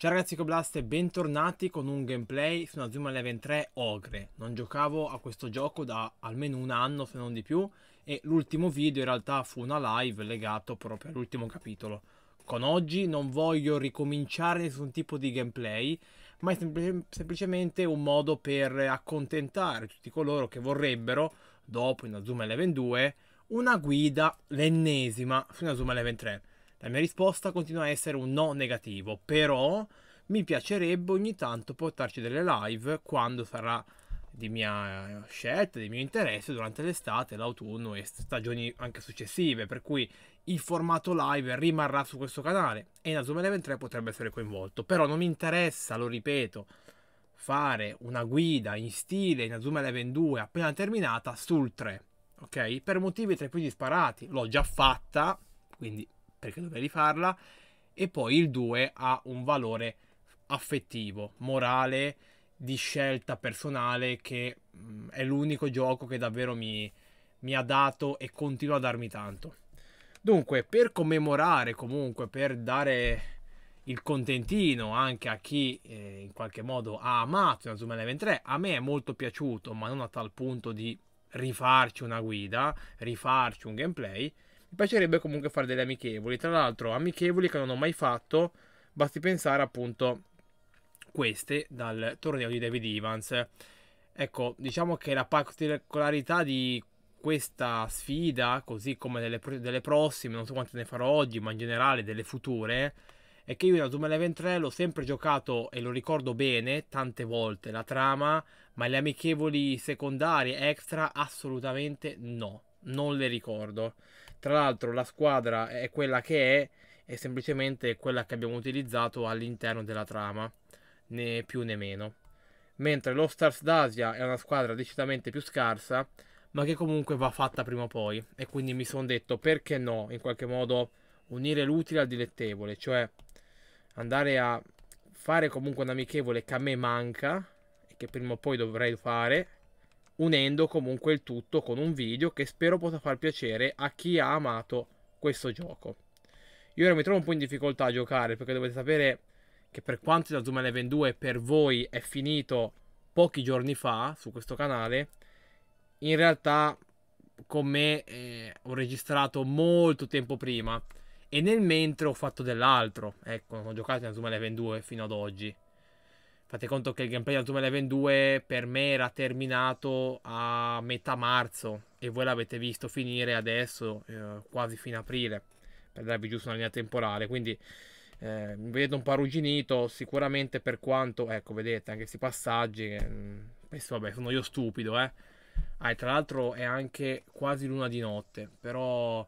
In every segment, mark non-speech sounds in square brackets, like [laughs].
Ciao ragazzi Coblast e bentornati con un gameplay su una Zoom Eleven 3 Ogre. Non giocavo a questo gioco da almeno un anno se non di più e l'ultimo video in realtà fu una live legato proprio all'ultimo capitolo. Con oggi non voglio ricominciare nessun tipo di gameplay ma è sempl semplicemente un modo per accontentare tutti coloro che vorrebbero, dopo una Zoom Eleven 2, una guida l'ennesima su una Zoom Eleven 3. La mia risposta continua a essere un no negativo, però mi piacerebbe ogni tanto portarci delle live quando sarà di mia eh, scelta, di mio interesse durante l'estate, l'autunno e stagioni anche successive, per cui il formato live rimarrà su questo canale e Nasum Eleven 3 potrebbe essere coinvolto, però non mi interessa, lo ripeto, fare una guida in stile in Nasum Eleven 2 appena terminata sul 3, ok? Per motivi tra i più disparati, l'ho già fatta, quindi perché dovevi farla, e poi il 2 ha un valore affettivo, morale, di scelta personale che mm, è l'unico gioco che davvero mi, mi ha dato e continua a darmi tanto. Dunque, per commemorare comunque, per dare il contentino anche a chi eh, in qualche modo ha amato Inazuma Eleven 3, a me è molto piaciuto, ma non a tal punto di rifarci una guida, rifarci un gameplay. Mi piacerebbe comunque fare delle amichevoli. Tra l'altro, amichevoli che non ho mai fatto, basti pensare appunto queste dal torneo di David Evans. Ecco, diciamo che la particolarità di questa sfida, così come delle, delle prossime, non so quante ne farò oggi, ma in generale delle future, è che io in Azuma Eleven 3 l'ho sempre giocato e lo ricordo bene tante volte la trama, ma le amichevoli secondarie extra assolutamente no non le ricordo. Tra l'altro la squadra è quella che è, è semplicemente quella che abbiamo utilizzato all'interno della trama, né più né meno. Mentre lo Stars d'Asia è una squadra decisamente più scarsa, ma che comunque va fatta prima o poi. E quindi mi sono detto perché no, in qualche modo unire l'utile al dilettevole, cioè andare a fare comunque un amichevole che a me manca e che prima o poi dovrei fare unendo comunque il tutto con un video che spero possa far piacere a chi ha amato questo gioco. Io ora mi trovo un po' in difficoltà a giocare perché dovete sapere che per quanto da Zoom Eleven 2 per voi è finito pochi giorni fa su questo canale, in realtà con me eh, ho registrato molto tempo prima e nel mentre ho fatto dell'altro. Ecco, non ho giocato in Zoom Eleven 2 fino ad oggi. Fate conto che il gameplay del 2022 per me era terminato a metà marzo e voi l'avete visto finire adesso, eh, quasi fino a aprile, per darvi giusto una linea temporale. Quindi eh, mi vedo un po' arrugginito, sicuramente per quanto... Ecco, vedete, anche questi passaggi... Mh, mm, penso, vabbè, sono io stupido, eh. Ah, e tra l'altro è anche quasi luna di notte, però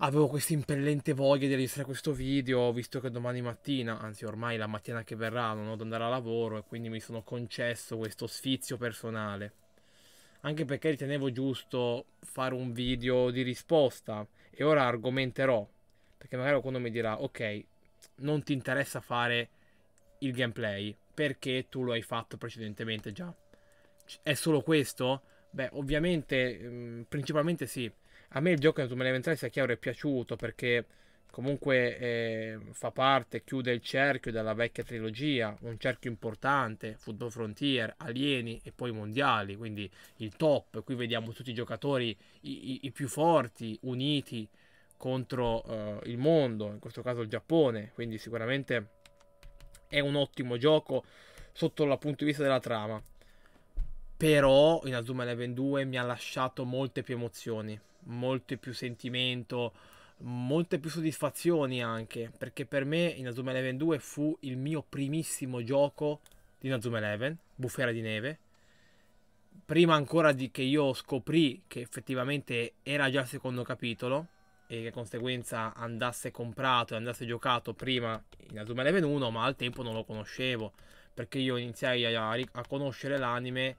avevo questa impellente voglia di registrare questo video, visto che domani mattina, anzi ormai la mattina che verrà, non ho da andare a lavoro e quindi mi sono concesso questo sfizio personale. Anche perché ritenevo giusto fare un video di risposta e ora argomenterò, perché magari qualcuno mi dirà ok, non ti interessa fare il gameplay perché tu lo hai fatto precedentemente già. È solo questo? Beh, ovviamente, mm, principalmente sì a me il gioco in Doom Elementare sia chiaro è piaciuto perché comunque eh, fa parte, chiude il cerchio della vecchia trilogia, un cerchio importante, Football Frontier, Alieni e poi Mondiali, quindi il top, qui vediamo tutti i giocatori i, i, i più forti uniti contro eh, il mondo, in questo caso il Giappone, quindi sicuramente è un ottimo gioco sotto il punto di vista della trama. Però in Azuma Eleven 2 mi ha lasciato molte più emozioni molto più sentimento, molte più soddisfazioni anche, perché per me Inazuma Eleven 2 fu il mio primissimo gioco di Inazuma Eleven, Bufera di Neve, prima ancora di che io scoprì che effettivamente era già il secondo capitolo e che conseguenza andasse comprato e andasse giocato prima in Azuma Eleven 1, ma al tempo non lo conoscevo perché io iniziai a, a conoscere l'anime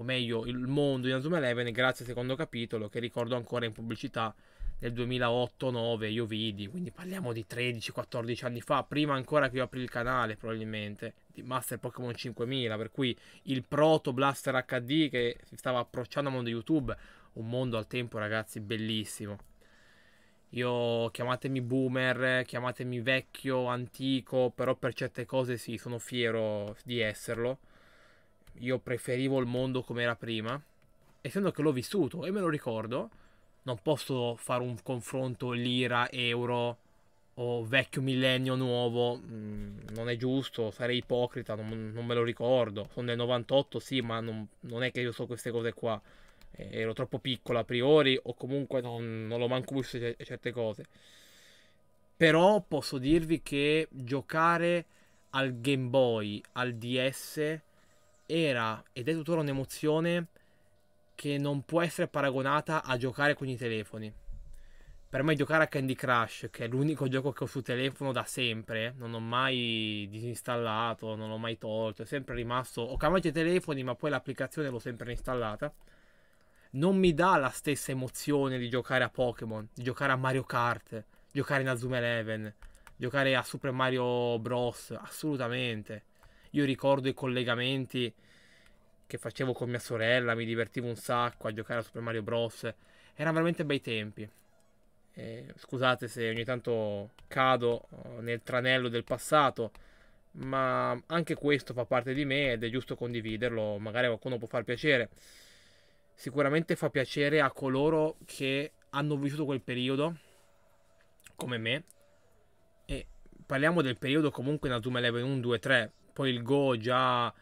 o meglio il mondo di Azuma Eleven grazie al secondo capitolo che ricordo ancora in pubblicità nel 2008 9 io vidi, quindi parliamo di 13-14 anni fa, prima ancora che io aprì il canale probabilmente, di Master Pokémon 5000, per cui il proto Blaster HD che si stava approcciando al mondo YouTube, un mondo al tempo ragazzi bellissimo. Io chiamatemi boomer, chiamatemi vecchio, antico, però per certe cose sì, sono fiero di esserlo io preferivo il mondo come era prima, essendo che l'ho vissuto e me lo ricordo, non posso fare un confronto lira-euro o vecchio millennio nuovo, mm, non è giusto, sarei ipocrita, non, non me lo ricordo, sono nel 98 sì, ma non, non, è che io so queste cose qua, eh, ero troppo piccola a priori o comunque non, non l'ho manco visto certe cose. Però posso dirvi che giocare al Game Boy, al DS, era ed è tuttora un'emozione che non può essere paragonata a giocare con i telefoni. Per me giocare a Candy Crush, che è l'unico gioco che ho sul telefono da sempre, non ho mai disinstallato, non l'ho mai tolto, è sempre rimasto, ho cambiato i telefoni ma poi l'applicazione l'ho sempre installata, non mi dà la stessa emozione di giocare a Pokémon, di giocare a Mario Kart, di giocare in Azuma Eleven, di giocare a Super Mario Bros, assolutamente. Io ricordo i collegamenti che facevo con mia sorella, mi divertivo un sacco a giocare a Super Mario Bros. Erano veramente bei tempi. Eh, scusate se ogni tanto cado eh, nel tranello del passato, ma anche questo fa parte di me ed è giusto condividerlo, magari a qualcuno può far piacere. Sicuramente fa piacere a coloro che hanno vissuto quel periodo, come me, e parliamo del periodo comunque in Nazuma Eleven 1, 2, 3, poi il Go già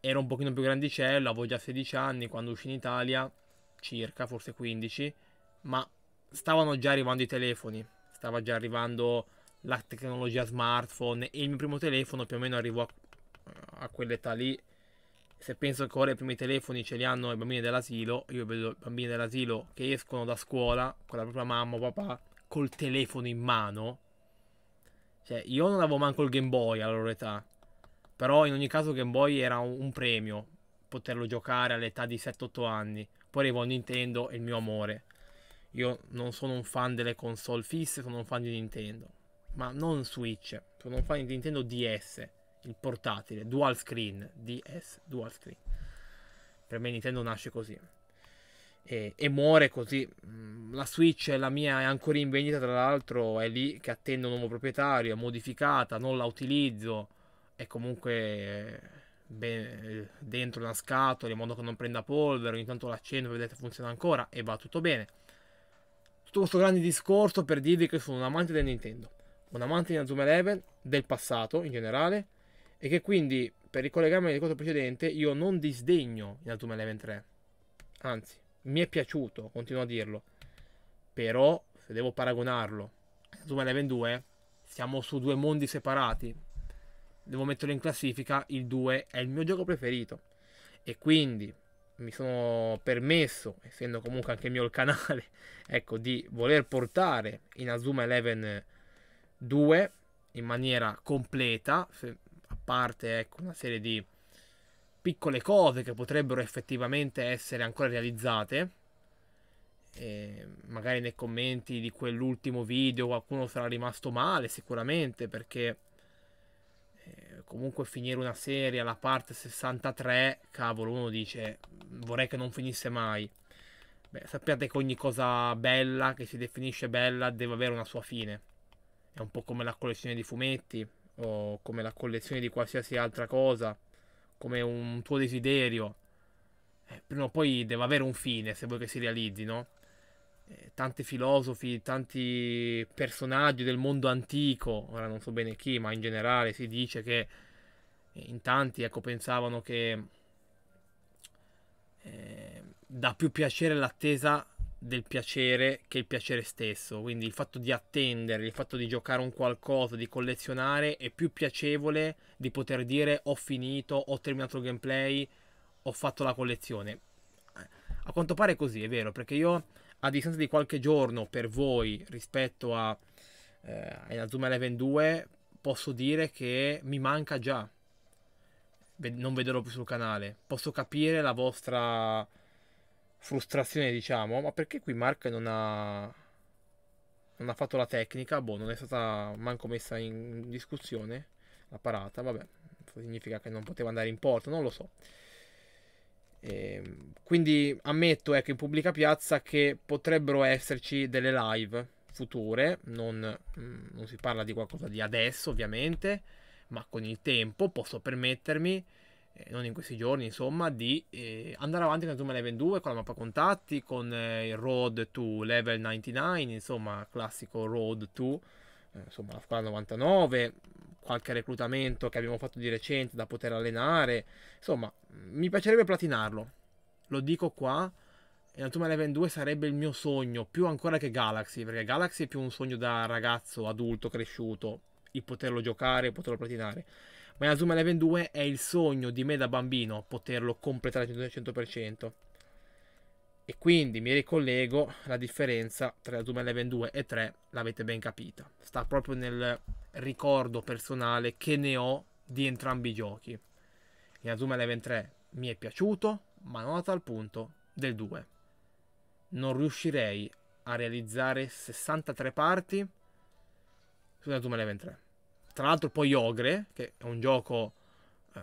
era un pochino più grandicello, avevo già 16 anni quando uscì in Italia, circa, forse 15, ma stavano già arrivando i telefoni, stava già arrivando la tecnologia smartphone e il mio primo telefono più o meno arrivò a, a quell'età lì. Se penso che ora i primi telefoni ce li hanno i bambini dell'asilo, io vedo i bambini dell'asilo che escono da scuola con la propria mamma o papà col telefono in mano. Cioè, io non avevo manco il Game Boy alla loro età. Però in ogni caso Game Boy era un, premio poterlo giocare all'età di 7-8 anni. Poi arrivò Nintendo e il mio amore. Io non sono un fan delle console fisse, sono un fan di Nintendo. Ma non Switch, sono un fan di Nintendo DS, il portatile, dual screen, DS, dual screen. Per me Nintendo nasce così. E, e, muore così. Mm, la Switch, la mia, è ancora in vendita, tra l'altro è lì che attendo un nuovo proprietario, è modificata, non la utilizzo è comunque eh, ben, eh, dentro una scatola in modo che non prenda polvere, ogni tanto l'accendo, vedete funziona ancora e va tutto bene. Tutto questo grande discorso per dirvi che sono un amante del Nintendo, un amante di Zoom Eleven, del passato in generale, e che quindi, per ricollegarmi al discorso precedente, io non disdegno Zoom Eleven 3. Anzi, mi è piaciuto, continuo a dirlo. Però, se devo paragonarlo a Zoom Eleven 2, siamo su due mondi separati devo metterlo in classifica, il 2 è il mio gioco preferito. E quindi mi sono permesso, essendo comunque anche mio il canale, [laughs] ecco, di voler portare in Azuma Eleven 2 in maniera completa, a parte ecco, una serie di piccole cose che potrebbero effettivamente essere ancora realizzate. E magari nei commenti di quell'ultimo video qualcuno sarà rimasto male sicuramente perché comunque finire una serie alla parte 63, cavolo, uno dice vorrei che non finisse mai. Beh, sappiate che ogni cosa bella, che si definisce bella, deve avere una sua fine. È un po' come la collezione di fumetti o come la collezione di qualsiasi altra cosa, come un tuo desiderio. Eh, prima o poi deve avere un fine se vuoi che si realizzi, no? Eh, tanti filosofi, tanti personaggi del mondo antico, ora non so bene chi, ma in generale si dice che eh, in tanti ecco, pensavano che eh, dà più piacere l'attesa del piacere che il piacere stesso, quindi il fatto di attendere, il fatto di giocare un qualcosa, di collezionare è più piacevole di poter dire ho finito, ho terminato il gameplay, ho fatto la collezione. A quanto pare è così, è vero, perché io a distanza di qualche giorno per voi rispetto a, eh, a Zoom Eleven 2 posso dire che mi manca già non vederlo più sul canale posso capire la vostra frustrazione diciamo ma perché qui Mark non ha non ha fatto la tecnica boh non è stata manco messa in discussione la parata vabbè significa che non poteva andare in porta non lo so e ehm, quindi ammetto ecco, in pubblica piazza che potrebbero esserci delle live future, non, mm, non si parla di qualcosa di adesso ovviamente, ma con il tempo posso permettermi eh, non in questi giorni, insomma, di eh, andare avanti con Zoom Level 2, con la mappa contatti, con eh, il Road to Level 99, insomma, classico Road to, eh, insomma, la squadra 99, qualche reclutamento che abbiamo fatto di recente da poter allenare. Insomma, mi piacerebbe platinarlo. Lo dico qua. E Antuma Eleven 2 sarebbe il mio sogno, più ancora che Galaxy, perché Galaxy è più un sogno da ragazzo, adulto, cresciuto, il poterlo giocare, poterlo platinare. Ma Inazuma Eleven 2 è il sogno di me da bambino, poterlo completare al 100%. E quindi mi ricollego, la differenza tra la Doom Eleven 2 e 3 l'avete ben capita. Sta proprio nel ricordo personale che ne ho di entrambi i giochi. La Doom Eleven 3 mi è piaciuto, ma non a tal punto del 2. Non riuscirei a realizzare 63 parti sulla Doom Eleven 3. Tra l'altro poi Ogre, che è un gioco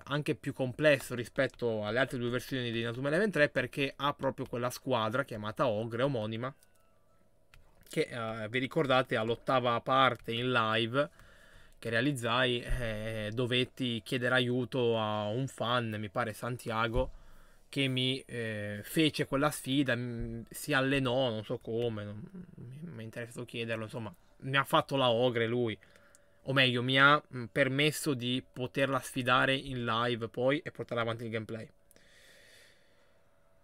anche più complesso rispetto alle altre due versioni di Inazuma Eleven 3 perché ha proprio quella squadra chiamata Ogre omonima che eh, vi ricordate all'ottava parte in live che realizzai eh, dovetti chiedere aiuto a un fan, mi pare Santiago, che mi eh, fece quella sfida, si allenò, non so come, non, mi è interessato chiederlo, insomma, mi ha fatto la ogre lui o meglio, mi ha permesso di poterla sfidare in live poi e portare avanti il gameplay.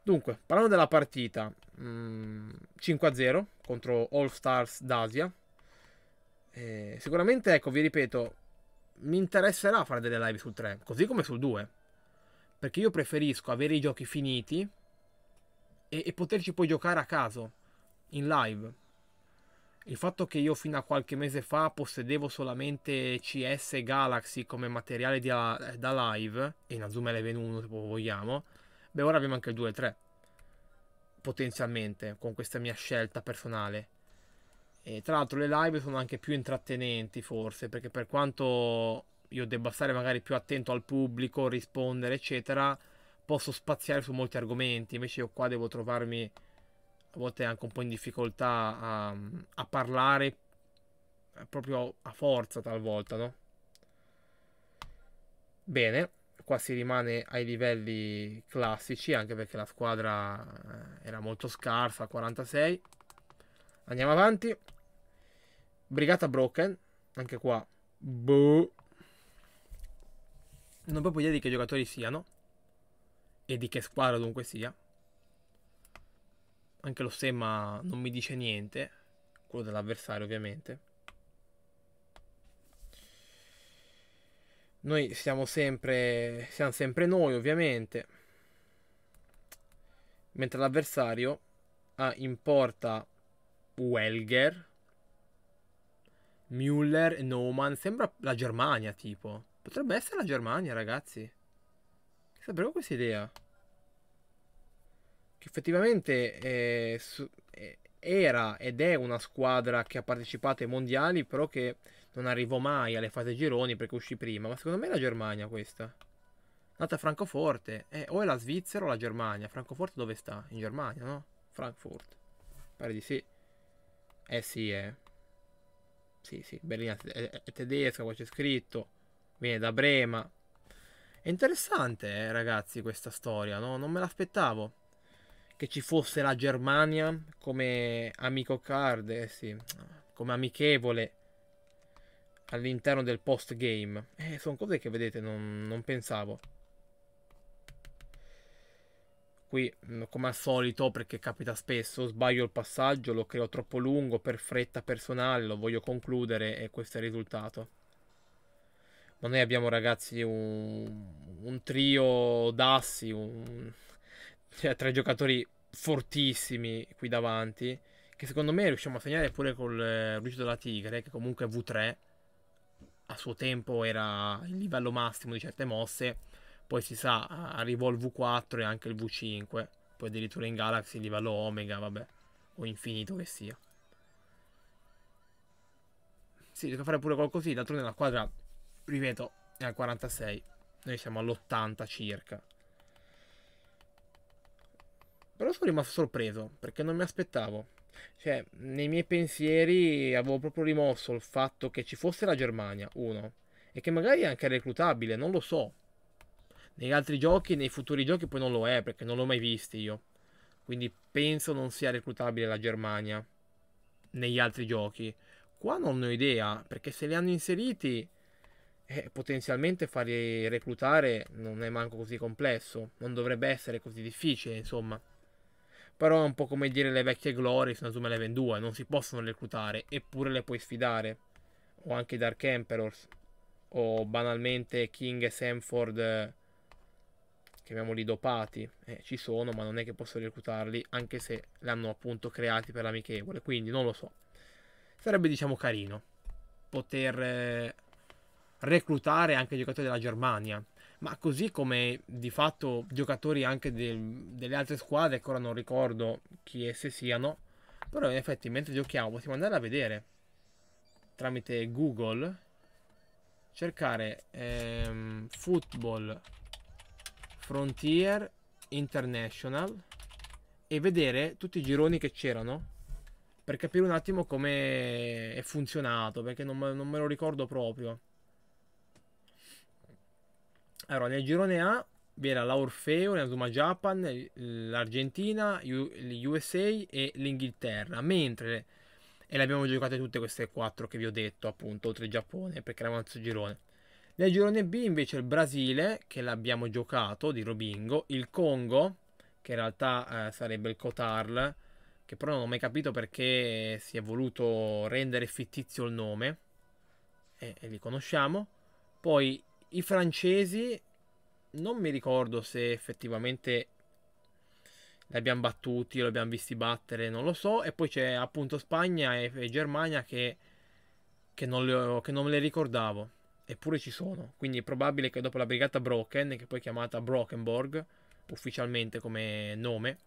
Dunque, parlando della partita, 5-0 contro All Stars d'Asia. Eh, sicuramente, ecco, vi ripeto, mi interesserà fare delle live sul 3, così come sul 2. Perché io preferisco avere i giochi finiti e, e poterci poi giocare a caso, in live. Il fatto che io fino a qualche mese fa possedevo solamente CS e Galaxy come materiale da, da live, e Azuma Level 1 se vogliamo, beh ora abbiamo anche il 2 e 3, potenzialmente, con questa mia scelta personale. E tra l'altro le live sono anche più intrattenenti forse, perché per quanto io debba stare magari più attento al pubblico, rispondere eccetera, posso spaziare su molti argomenti, invece io qua devo trovarmi a volte anche un po' in difficoltà a, a parlare eh, proprio a forza talvolta, no? Bene, qua si rimane ai livelli classici anche perché la squadra eh, era molto scarsa, 46. Andiamo avanti. Brigata Broken, anche qua. Boh. Non ho proprio idea di che giocatori siano e di che squadra dunque sia. Anche lo stemma non mi dice niente, quello dell'avversario ovviamente. Noi siamo sempre, siamo sempre noi ovviamente, mentre l'avversario ha ah, in porta Welger, Müller e Naumann. Sembra la Germania tipo. Potrebbe essere la Germania ragazzi. Sapevo questa idea che effettivamente è, eh, eh, era ed è una squadra che ha partecipato ai mondiali, però che non arrivò mai alle fasi gironi perché uscì prima. Ma secondo me è la Germania questa. Nata a Francoforte, eh, o è la Svizzera o la Germania. Francoforte dove sta? In Germania, no? Frankfurt. Pare di sì. Eh sì, eh. Sì, sì, Berlina è, è tedesca, qua c'è scritto. Viene da Brema. È interessante, eh, ragazzi, questa storia, no? Non me l'aspettavo che ci fosse la Germania come amico card, eh sì, come amichevole all'interno del post game. Eh, sono cose che vedete, non, non pensavo. Qui, mm, come al solito, perché capita spesso, sbaglio il passaggio, lo creo troppo lungo, per fretta personale, lo voglio concludere e questo è il risultato. Ma noi abbiamo ragazzi un, un trio d'assi, un, cioè, tre giocatori fortissimi qui davanti, che secondo me riusciamo a segnare pure col eh, Lucio della Tigre, che comunque V3 a suo tempo era il livello massimo di certe mosse, poi si sa, arrivò il V4 e anche il V5, poi addirittura in Galaxy il livello Omega, vabbè, o infinito che sia. Si riesco a fare pure qualcosina, d'altronde la squadra, ripeto, è al 46, noi siamo all'80 circa. Però sono rimasto sorpreso perché non mi aspettavo. Cioè, nei miei pensieri avevo proprio rimosso il fatto che ci fosse la Germania, uno, e che magari è anche reclutabile, non lo so. Negli altri giochi, nei futuri giochi poi non lo è perché non l'ho mai visto io. Quindi penso non sia reclutabile la Germania negli altri giochi. Qua non ne ho idea, perché se li hanno inseriti eh, potenzialmente farli reclutare non è manco così complesso, non dovrebbe essere così difficile, insomma. Però è un po' come dire le vecchie glorie sono su Eleven 2, non si possono reclutare, eppure le puoi sfidare. O anche Dark Emperors. O banalmente King e Sanford, eh, chiamiamoli dopati. Eh, ci sono, ma non è che posso reclutarli, anche se l'hanno appunto creati per l'amichevole. Quindi non lo so. Sarebbe diciamo carino poter eh, reclutare anche i giocatori della Germania ma così come di fatto giocatori anche del, delle altre squadre, che ora non ricordo chi esse siano, però in effetti mentre giochiamo possiamo andare a vedere tramite Google, cercare ehm, Football Frontier International e vedere tutti i gironi che c'erano per capire un attimo come è funzionato, perché non non me lo ricordo proprio. Allora, nel girone A vi era la Orfeo, la Zuma Japan, l'Argentina, gli USA e l'Inghilterra, mentre e le abbiamo giocate tutte queste quattro che vi ho detto, appunto, oltre il Giappone, perché eravamo nel girone. Nel girone B invece il Brasile, che l'abbiamo giocato, di Robingo, il Congo, che in realtà eh, sarebbe il Cotarl, che però non ho mai capito perché si è voluto rendere fittizio il nome, e, e li conosciamo. Poi i francesi non mi ricordo se effettivamente li abbiamo battuti, li abbiamo visti battere, non lo so. E poi c'è appunto Spagna e, e Germania che, che, non le, che non le ricordavo, eppure ci sono. Quindi è probabile che dopo la brigata Broken, che poi è chiamata Brockenborg ufficialmente come nome,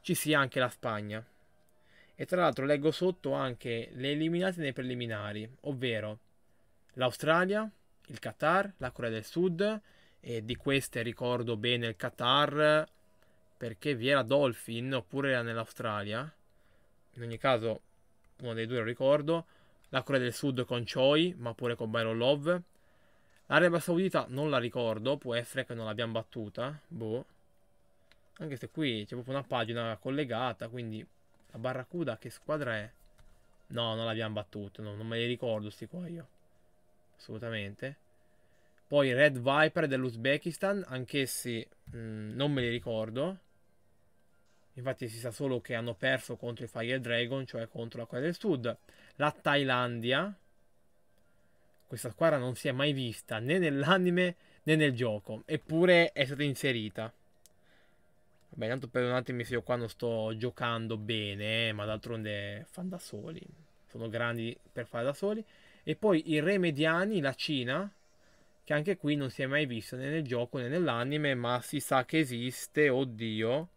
ci sia anche la Spagna. E tra l'altro leggo sotto anche le eliminate nei preliminari, ovvero l'Australia, il Qatar, la Corea del Sud e di queste ricordo bene il Qatar perché vi era Dolphin oppure era nell'Australia. In ogni caso uno dei due lo ricordo. La Corea del Sud con Choi ma pure con Byron Love. L'Arabia Saudita non la ricordo, può essere che non l'abbiamo battuta, boh. Anche se qui c'è proprio una pagina collegata, quindi la Barracuda che squadra è? No, non l'abbiamo battuta, no, non me li ricordo sti qua io assolutamente. Poi Red Viper dell'Uzbekistan, anch'essi mh, mm, non me li ricordo. Infatti si sa solo che hanno perso contro i Fire Dragon, cioè contro la Corea del Sud. La Thailandia, questa squadra non si è mai vista né nell'anime né nel gioco, eppure è stata inserita. Vabbè, tanto perdonatemi se io qua non sto giocando bene, eh, ma d'altronde fan da soli. Sono grandi per fare da soli. E poi i re mediani, la Cina, che anche qui non si è mai vista né nel gioco né nell'anime, ma si sa che esiste, oddio.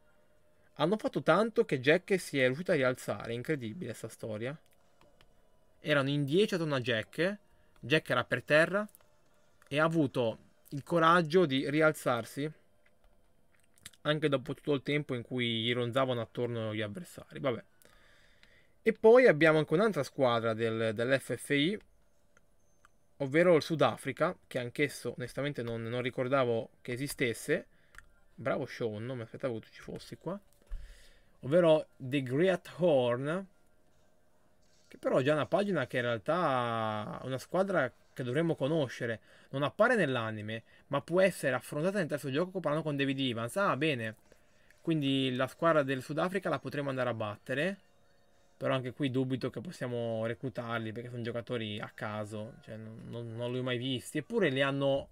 Hanno fatto tanto che Jack si è riuscito a rialzare, incredibile sta storia. Erano in 10 attorno a Jack, Jack era per terra e ha avuto il coraggio di rialzarsi anche dopo tutto il tempo in cui gli ronzavano attorno gli avversari. Vabbè. E poi abbiamo anche un'altra squadra del, dell'FFI ovvero il Sudafrica, che anch'esso onestamente non, non, ricordavo che esistesse. Bravo Sean, non mi aspettavo che tu ci fossi qua. Ovvero The Great Horn, che però è già una pagina che in realtà è una squadra che dovremmo conoscere. Non appare nell'anime, ma può essere affrontata nel terzo gioco parlando con David Evans. Ah, bene. Quindi la squadra del Sudafrica la potremo andare a battere però anche qui dubito che possiamo reclutarli perché sono giocatori a caso, cioè non, non li ho mai visti, eppure li hanno,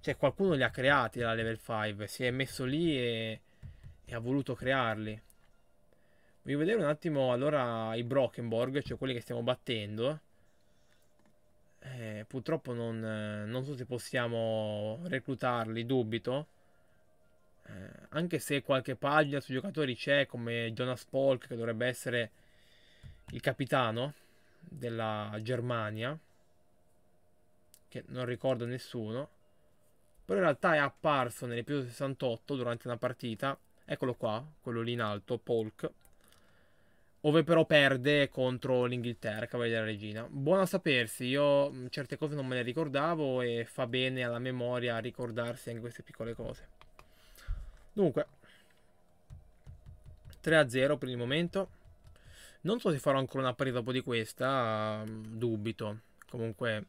cioè qualcuno li ha creati la level 5, si è messo lì e, e ha voluto crearli. Voglio vedere un attimo allora i Brockenborg, cioè quelli che stiamo battendo. Eh, purtroppo non, non, so se possiamo reclutarli, dubito. Eh, anche se qualche pagina sui giocatori c'è, come Jonas Polk, che dovrebbe essere il capitano della Germania, che non ricordo nessuno, però in realtà è apparso nell'episodio 68 durante una partita, eccolo qua, quello lì in alto, Polk, ove però perde contro l'Inghilterra, Cavaliere della Regina. Buono a sapersi, io certe cose non me le ricordavo e fa bene alla memoria ricordarsi anche queste piccole cose. Dunque, 3 a 0 per il momento. Non so se farò ancora una pari dopo di questa, mm, dubito. Comunque,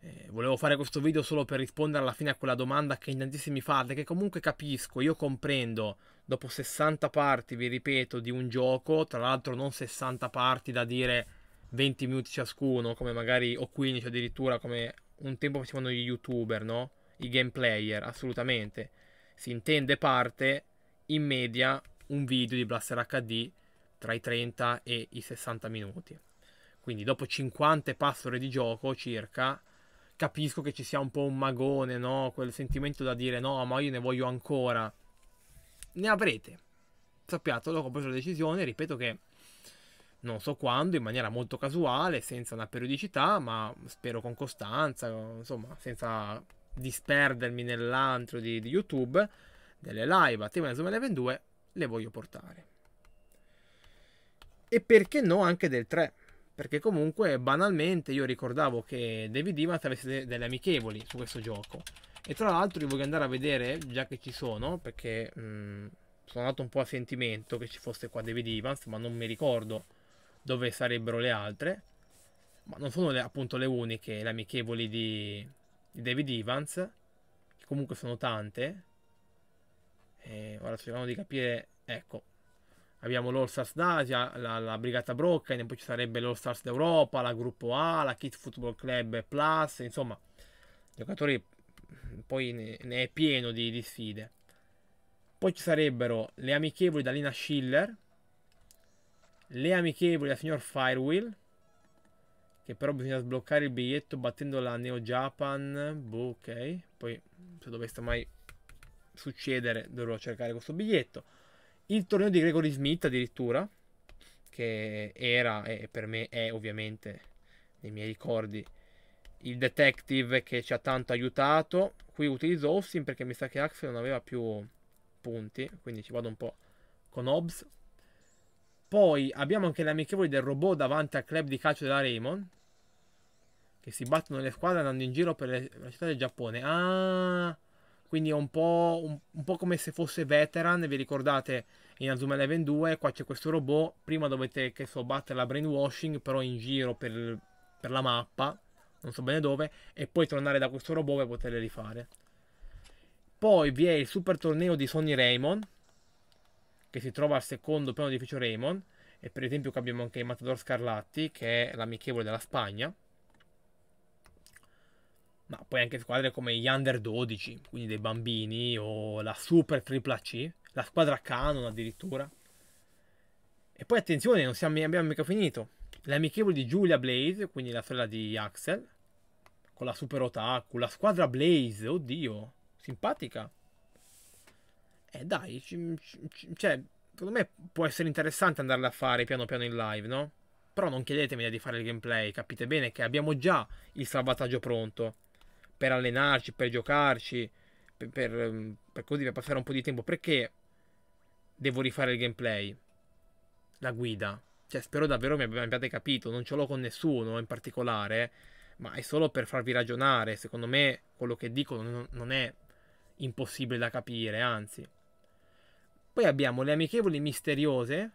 eh, volevo fare questo video solo per rispondere alla fine a quella domanda che in tantissimi fate, che comunque capisco, io comprendo, dopo 60 parti, vi ripeto, di un gioco, tra l'altro non 60 parti da dire 20 minuti ciascuno, come magari, o 15 addirittura, come un tempo facevano gli youtuber, no? I gameplayer, assolutamente. Si intende parte, in media, un video di Blaster HD tra i 30 e i 60 minuti. Quindi dopo 50 passo ore di gioco circa, capisco che ci sia un po' un magone, no? Quel sentimento da dire no, ma io ne voglio ancora. Ne avrete. Sappiatelo, ho preso la decisione, ripeto che non so quando, in maniera molto casuale, senza una periodicità, ma spero con costanza, insomma, senza disperdermi nell'antro di, di YouTube, delle live a tema di Zoom 2 le voglio portare e perché no anche del 3 perché comunque banalmente io ricordavo che David Divac avesse delle amichevoli su questo gioco e tra l'altro li voglio andare a vedere già che ci sono perché mh, mm, sono andato un po' a sentimento che ci fosse qua David Evans ma non mi ricordo dove sarebbero le altre ma non sono le, appunto le uniche le amichevoli di, di David Evans che comunque sono tante e ora cerchiamo di capire ecco abbiamo l'All Stars d'Asia, la, la, Brigata Brocken, poi ci sarebbe l'All Stars d'Europa, la Gruppo A, la Kids Football Club Plus, insomma, giocatori poi ne, ne è pieno di, di, sfide. Poi ci sarebbero le amichevoli da Lina Schiller, le amichevoli da signor Firewheel, che però bisogna sbloccare il biglietto battendo la Neo Japan, boh, ok, poi se dovesse mai succedere dovrò cercare questo biglietto il torneo di Gregory Smith addirittura, che era e per me è ovviamente nei miei ricordi il detective che ci ha tanto aiutato. Qui utilizzo Austin perché mi sa che Axel non aveva più punti, quindi ci vado un po' con Hobbs. Poi abbiamo anche le amichevoli del robot davanti al club di calcio della Raymond, che si battono le squadre andando in giro per la città del Giappone. Ah! quindi è un po', un, un po', come se fosse veteran, vi ricordate in Azuma Eleven 2, qua c'è questo robot, prima dovete che so, battere la brainwashing però in giro per, per, la mappa, non so bene dove, e poi tornare da questo robot per poterle rifare. Poi vi è il super torneo di Sony Raymond, che si trova al secondo piano edificio Raymond, e per esempio qui abbiamo anche i Matador Scarlatti, che è l'amichevole della Spagna, ma poi anche squadre come gli under 12, quindi dei bambini, o la Super Tripla C, la squadra Canon addirittura. E poi attenzione, non siamo, abbiamo mica finito. L'amichevole di Giulia Blaze, quindi la sorella di Axel, con la Super Otaku, la squadra Blaze, oddio, simpatica. Eh dai, cioè, secondo me può essere interessante andarla a fare piano piano in live, no? Però non chiedetemi di fare il gameplay, capite bene che abbiamo già il salvataggio pronto per allenarci, per giocarci, per, per, ehm, per, così, per passare un po' di tempo. Perché devo rifare il gameplay? La guida. Cioè, spero davvero mi abbiate capito. Non ce l'ho con nessuno in particolare, ma è solo per farvi ragionare. Secondo me quello che dico non, non è impossibile da capire, anzi. Poi abbiamo le amichevoli misteriose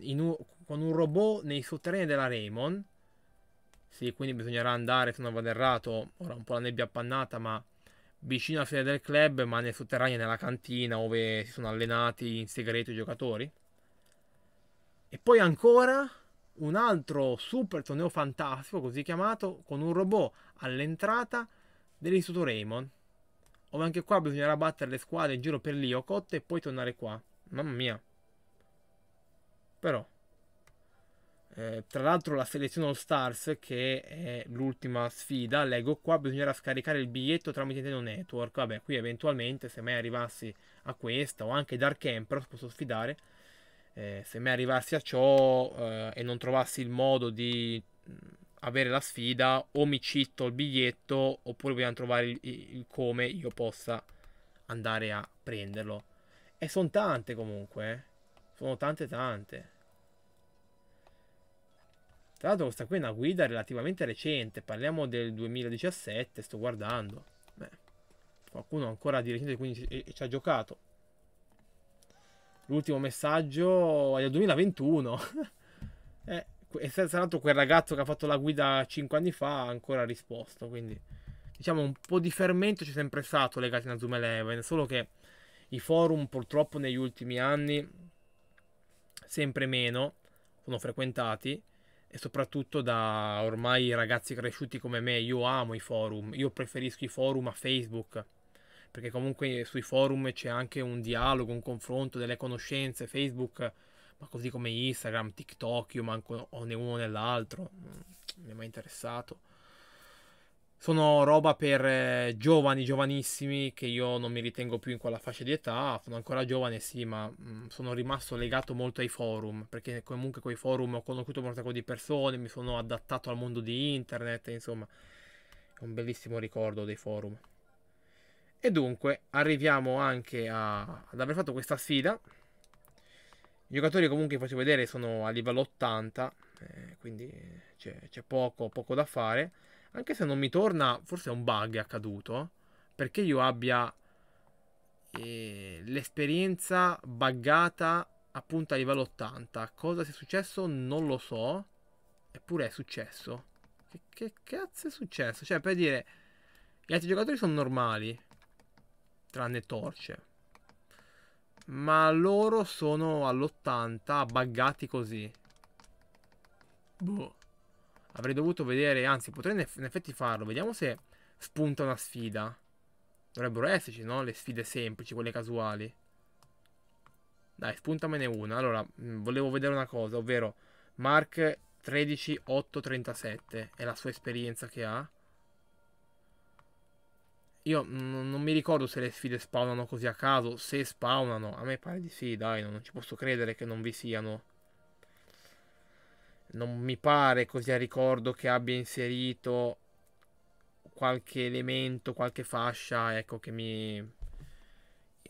un, con un robot nei sotterranei della Raymond sì, quindi bisognerà andare, se non vado errato, ora un po' la nebbia appannata, ma vicino alla sede del club, ma nel sotterraneo, nella cantina, dove si sono allenati in segreto i giocatori. E poi ancora un altro super torneo fantastico, così chiamato, con un robot all'entrata dell'Istituto Raymond. Ove anche qua bisognerà battere le squadre in giro per l'Iocot e poi tornare qua. Mamma mia. Però. Eh, tra l'altro la selezione All Stars, che è l'ultima sfida, leggo qua, bisognerà scaricare il biglietto tramite Nintendo Network. Vabbè, qui eventualmente se mai arrivassi a questa o anche Dark Emperor, posso sfidare, eh, se mai arrivassi a ciò eh, e non trovassi il modo di mm, avere la sfida, o mi citto il biglietto oppure vogliamo trovare il, il come io possa andare a prenderlo. E sono tante comunque, eh. sono tante tante. Tra l'altro questa qui è una guida relativamente recente, parliamo del 2017, sto guardando. Beh, qualcuno ancora di recente quindi ci ha giocato. L'ultimo messaggio è del 2021. [laughs] eh, e tra l'altro quel ragazzo che ha fatto la guida 5 anni fa ha ancora risposto, quindi diciamo un po' di fermento c'è sempre stato legato a Zoom Eleven, solo che i forum purtroppo negli ultimi anni sempre meno sono frequentati e soprattutto da ormai ragazzi cresciuti come me, io amo i forum, io preferisco i forum a Facebook, perché comunque sui forum c'è anche un dialogo, un confronto delle conoscenze, Facebook, ma così come Instagram, TikTok, io manco o né uno né l'altro, non mi è mai interessato sono roba per eh, giovani, giovanissimi, che io non mi ritengo più in quella fascia di età, sono ancora giovane sì, ma mm, sono rimasto legato molto ai forum, perché comunque con i forum ho conosciuto un sacco di persone, mi sono adattato al mondo di internet, insomma, è un bellissimo ricordo dei forum. E dunque arriviamo anche a, ad aver fatto questa sfida. I giocatori comunque, vi faccio vedere, sono a livello 80, eh, quindi c'è poco, poco da fare. Anche se non mi torna, forse è un bug accaduto, perché io abbia eh, l'esperienza buggata appunto a livello 80. Cosa sia successo non lo so, eppure è successo. Che, che cazzo è successo? Cioè, per dire, gli altri giocatori sono normali, tranne Torce. Ma loro sono all'80, buggati così. Boh. Avrei dovuto vedere, anzi potrei in effetti farlo, vediamo se spunta una sfida. Dovrebbero esserci, no? Le sfide semplici, quelle casuali. Dai, spuntamene una. Allora, mm, volevo vedere una cosa, ovvero Mark 13837 e la sua esperienza che ha. Io non mi ricordo se le sfide spawnano così a caso, se spawnano, a me pare di sì, dai, non ci posso credere che non vi siano non mi pare così a ricordo che abbia inserito qualche elemento, qualche fascia, ecco, che mi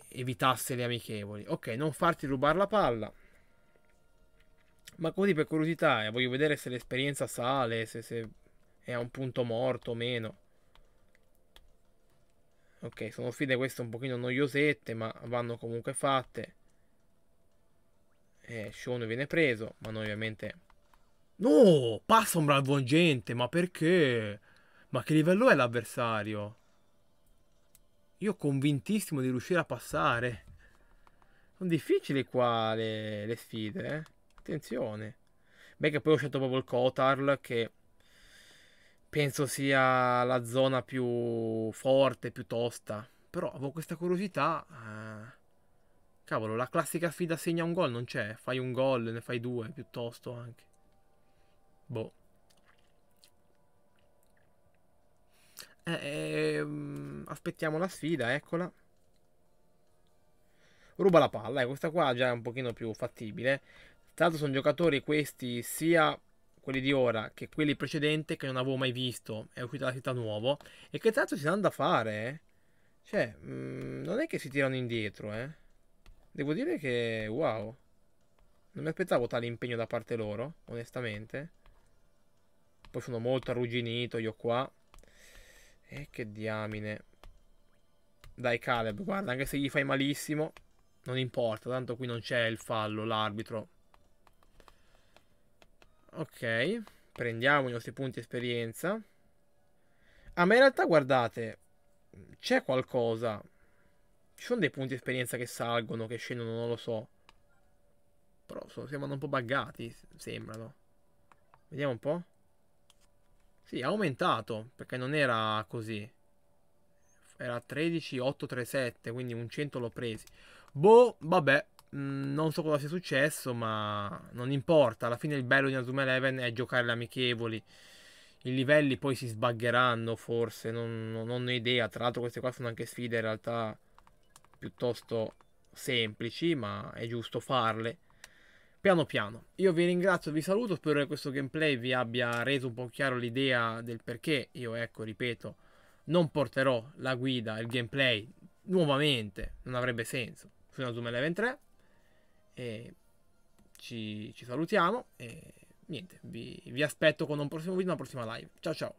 evitasse le amichevoli. Ok, non farti rubare la palla. Ma così per curiosità, eh, voglio vedere se l'esperienza sale, se, se è a un punto morto o meno. Ok, sono sfide queste un pochino noiosette, ma vanno comunque fatte. Eh, Shone viene preso, ma noi ovviamente No, passa un avvolgente, ma perché? Ma che livello è l'avversario? Io convintissimo di riuscire a passare. Sono difficili qua le, le sfide, eh? Attenzione. Beh che poi ho scelto proprio il Kotarl che penso sia la zona più forte, più tosta. Però avevo questa curiosità. Eh... Cavolo, la classica sfida segna un gol non c'è. Fai un gol, ne fai due piuttosto anche. Boh. Eh, ehm, aspettiamo la sfida, eccola. Ruba la palla, eh, questa qua già è un pochino più fattibile. Tra l'altro sono giocatori questi sia quelli di ora che quelli precedenti che non avevo mai visto. È uscita la città nuovo. E che tanto si stanno da fare, eh. Cioè, mh, mm, non è che si tirano indietro, eh. Devo dire che, wow. Non mi aspettavo tale impegno da parte loro, onestamente. Poi sono molto arrugginito io qua. E che diamine. Dai Caleb, guarda, anche se gli fai malissimo, non importa, tanto qui non c'è il fallo, l'arbitro. Ok, prendiamo i nostri punti esperienza. Ah, ma in realtà, guardate, c'è qualcosa. Ci sono dei punti esperienza che salgono, che scendono, non lo so. Però sono, sembrano un po' buggati, sembrano. Vediamo un po'. Sì, ha aumentato, perché non era così. Era 13,837, quindi un 100 l'ho preso. Boh, vabbè, mh, mm, non so cosa sia successo, ma non importa. Alla fine il bello di Azuma 11 è giocare le amichevoli. I livelli poi si sbagheranno, forse, non, non, non ho idea. Tra l'altro queste qua sono anche sfide in realtà piuttosto semplici, ma è giusto farle piano piano. Io vi ringrazio, vi saluto, spero che questo gameplay vi abbia reso un po' chiaro l'idea del perché io, ecco, ripeto, non porterò la guida, il gameplay nuovamente, non avrebbe senso, su una Zoom Eleven 3. E ci, ci salutiamo e niente, vi, vi aspetto con un prossimo video, una prossima live. Ciao ciao!